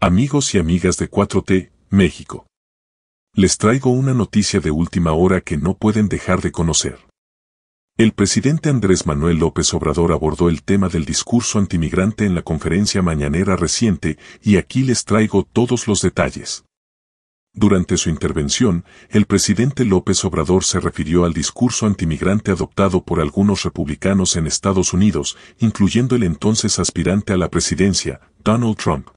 Amigos y amigas de 4T, México. Les traigo una noticia de última hora que no pueden dejar de conocer. El presidente Andrés Manuel López Obrador abordó el tema del discurso antimigrante en la conferencia mañanera reciente y aquí les traigo todos los detalles. Durante su intervención, el presidente López Obrador se refirió al discurso antimigrante adoptado por algunos republicanos en Estados Unidos, incluyendo el entonces aspirante a la presidencia, Donald Trump.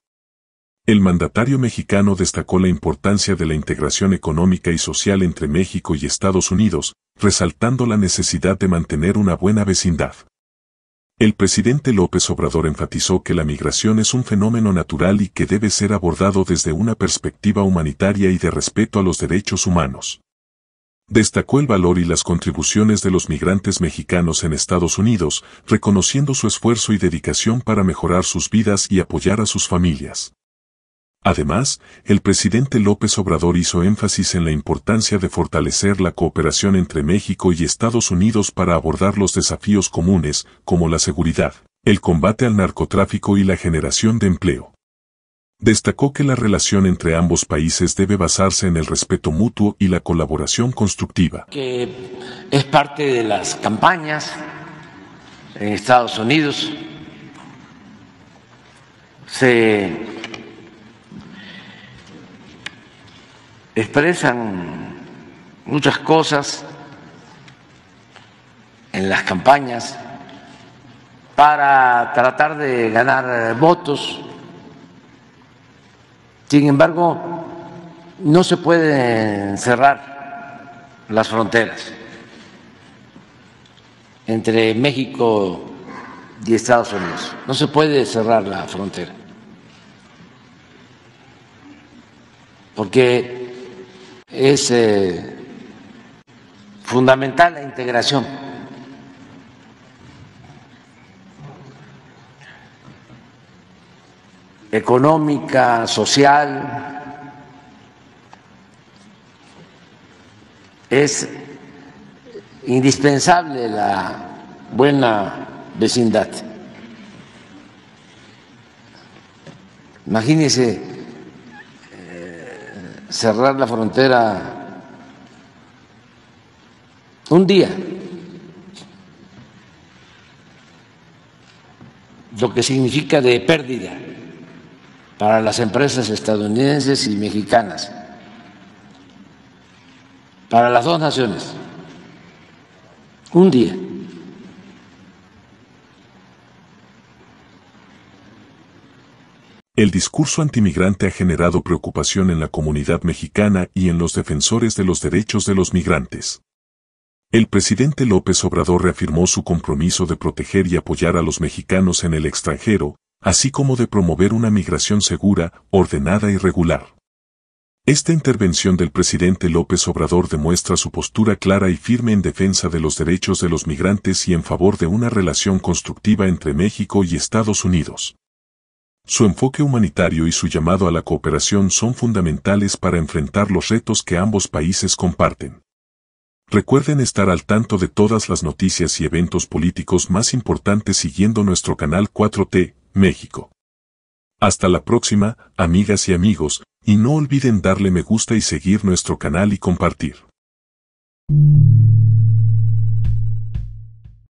El mandatario mexicano destacó la importancia de la integración económica y social entre México y Estados Unidos, resaltando la necesidad de mantener una buena vecindad. El presidente López Obrador enfatizó que la migración es un fenómeno natural y que debe ser abordado desde una perspectiva humanitaria y de respeto a los derechos humanos. Destacó el valor y las contribuciones de los migrantes mexicanos en Estados Unidos, reconociendo su esfuerzo y dedicación para mejorar sus vidas y apoyar a sus familias. Además, el presidente López Obrador hizo énfasis en la importancia de fortalecer la cooperación entre México y Estados Unidos para abordar los desafíos comunes, como la seguridad, el combate al narcotráfico y la generación de empleo. Destacó que la relación entre ambos países debe basarse en el respeto mutuo y la colaboración constructiva. Que es parte de las campañas en Estados Unidos. Se expresan muchas cosas en las campañas para tratar de ganar votos. Sin embargo, no se pueden cerrar las fronteras entre México y Estados Unidos. No se puede cerrar la frontera. Porque es eh, fundamental la integración. económica, social, es indispensable la buena vecindad. Imagínense cerrar la frontera un día. Lo que significa de pérdida para las empresas estadounidenses y mexicanas, para las dos naciones. Un día. El discurso antimigrante ha generado preocupación en la comunidad mexicana y en los defensores de los derechos de los migrantes. El presidente López Obrador reafirmó su compromiso de proteger y apoyar a los mexicanos en el extranjero, así como de promover una migración segura, ordenada y regular. Esta intervención del presidente López Obrador demuestra su postura clara y firme en defensa de los derechos de los migrantes y en favor de una relación constructiva entre México y Estados Unidos. Su enfoque humanitario y su llamado a la cooperación son fundamentales para enfrentar los retos que ambos países comparten. Recuerden estar al tanto de todas las noticias y eventos políticos más importantes siguiendo nuestro canal 4T, México. Hasta la próxima, amigas y amigos, y no olviden darle me gusta y seguir nuestro canal y compartir.